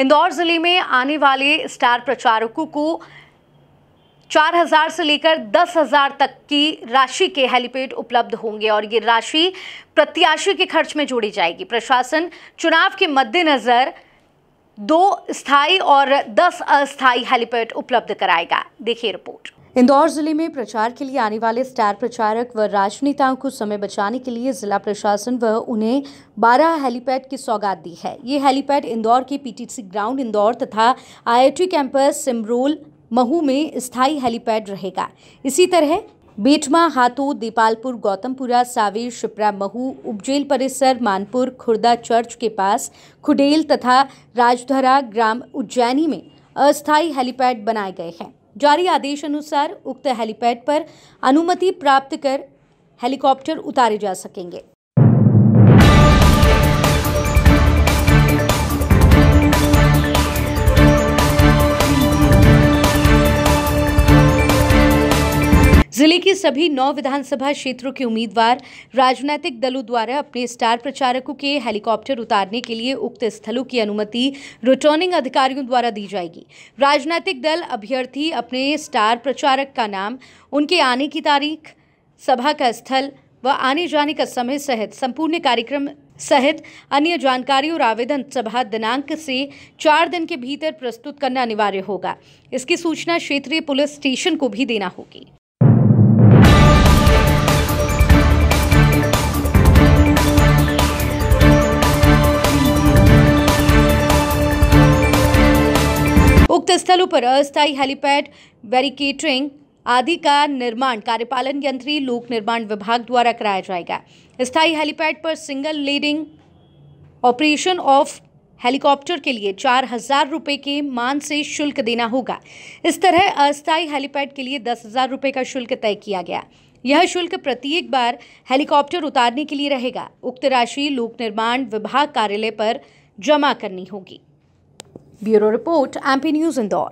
इंदौर जिले में आने वाले स्टार प्रचारकों को चार हजार से लेकर दस हजार तक की राशि के हेलीपैड उपलब्ध होंगे और ये राशि प्रत्याशी के खर्च में जोड़ी जाएगी प्रशासन चुनाव के मद्देनजर दो स्थायी और दस अस्थायी हेलीपैड उपलब्ध कराएगा देखिए रिपोर्ट इंदौर जिले में प्रचार के लिए आने वाले स्टार प्रचारक व राजनेताओं को समय बचाने के लिए जिला प्रशासन व उन्हें 12 हेलीपैड की सौगात दी है ये हेलीपैड इंदौर के पीटीसी ग्राउंड इंदौर तथा आईआईटी कैंपस सिमरोल महू में स्थायी हेलीपैड रहेगा इसी तरह बेटमा हाथो देपालपुर गौतमपुरा सावेर शिप्रा महू उपजेल परिसर मानपुर खुर्दा चर्च के पास खुडेल तथा राजधरा ग्राम उज्जैनी में अस्थायी हेलीपैड बनाए गए हैं जारी आदेश अनुसार उक्त हेलीपैड पर अनुमति प्राप्त कर हेलीकॉप्टर उतारे जा सकेंगे जिले के सभी नौ विधानसभा क्षेत्रों के उम्मीदवार राजनीतिक दलों द्वारा अपने स्टार प्रचारकों के हेलीकॉप्टर उतारने के लिए उक्त स्थलों की अनुमति रिटर्निंग अधिकारियों द्वारा दी जाएगी राजनीतिक दल अभ्यर्थी अपने स्टार प्रचारक का नाम उनके आने की तारीख सभा का स्थल व आने जाने का समय सहित संपूर्ण कार्यक्रम सहित अन्य जानकारी और आवेदन सभा दिनांक से चार दिन के भीतर प्रस्तुत करना अनिवार्य होगा इसकी सूचना क्षेत्रीय पुलिस स्टेशन को भी देना होगी उक्त स्थलों पर अस्थायी हेलीपैड बैरिकेटरिंग आदि का निर्माण कार्यपालन यंत्री लोक निर्माण विभाग द्वारा कराया जाएगा स्थायी हेलीपैड पर single leading operation of helicopter के लिए चार हजार रुपये के मान से शुल्क देना होगा इस तरह अस्थायी हेलीपैड के लिए दस हजार रुपये का शुल्क तय किया गया यह शुल्क प्रत्येक बार हेलीकॉप्टर उतारने के लिए रहेगा उक्त राशि लोक निर्माण विभाग कार्यालय पर जमा करनी होगी Bureau Report, Amp News Indore.